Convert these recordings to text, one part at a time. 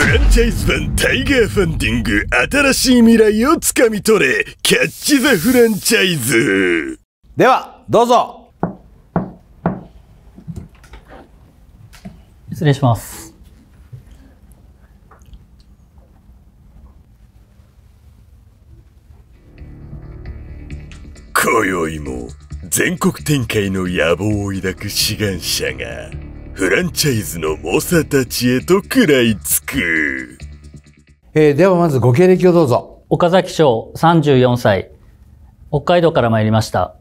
フランチャイズ版タイガーファンディング新しい未来をつかみ取れキャッチザフランチャイズではどうぞ失礼します今宵も全国展開の野望を抱く志願者がフランチャイズの猛者たちへと食らいつく。えー、ではまずご経歴をどうぞ。岡崎翔、34歳。北海道から参りました。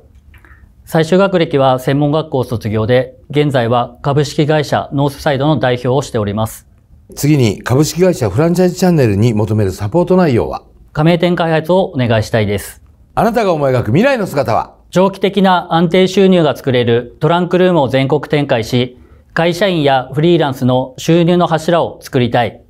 最終学歴は専門学校卒業で、現在は株式会社ノースサイドの代表をしております。次に株式会社フランチャイズチャンネルに求めるサポート内容は加盟店開発をお願いしたいです。あなたが思い描く未来の姿は長期的な安定収入が作れるトランクルームを全国展開し、会社員やフリーランスの収入の柱を作りたい。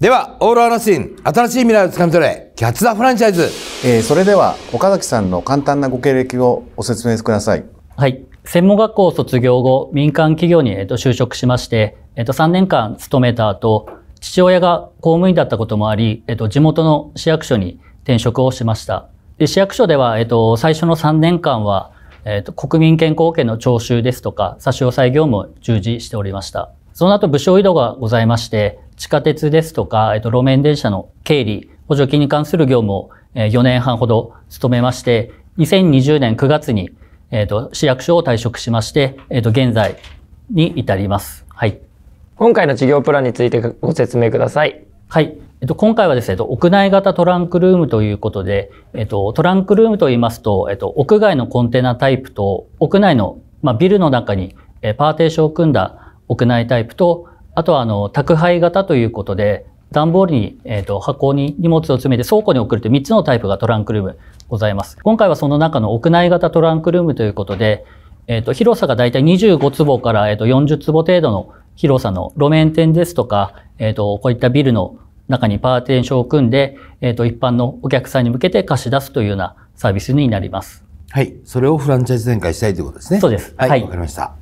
では、オールアナシン、新しい未来をつかみ取れ、キャッツ・ザ・フランチャイズ。えー、それでは、岡崎さんの簡単なご経歴をご説明ください。はい。専門学校を卒業後、民間企業に、えと就職しまして、えっと3年間勤めた後、父親が公務員だったこともあり、えっと地元の市役所に転職をしました。市役所では、えっと、最初の3年間は、えっと、国民健康保険の徴収ですとか、差し押さえ業務を従事しておりました。その後、部署移動がございまして、地下鉄ですとか、えっと、路面電車の経理、補助金に関する業務を4年半ほど務めまして、2020年9月に、えっと、市役所を退職しまして、えっと、現在に至ります。はい。今回の事業プランについてご説明ください。はい。えっと、今回はですね、屋内型トランクルームということで、えっと、トランクルームと言いますと、えっと、屋外のコンテナタイプと、屋内の、まあ、ビルの中に、えパーテーションを組んだ屋内タイプと、あとは、あの、宅配型ということで、段ボールに、えっと、箱に荷物を詰めて倉庫に送るという3つのタイプがトランクルームございます。今回はその中の屋内型トランクルームということで、えっと、広さがだいたい25坪から、えっと、40坪程度の広さの路面店ですとか、えっとこういったビルの中にパーテーションを組んで、えーと、と一般のお客さんに向けて貸し出すというようなサービスになります。はい。それをフランチャイズ展開したいということですね。そうです。はい。わ、はい、かりました。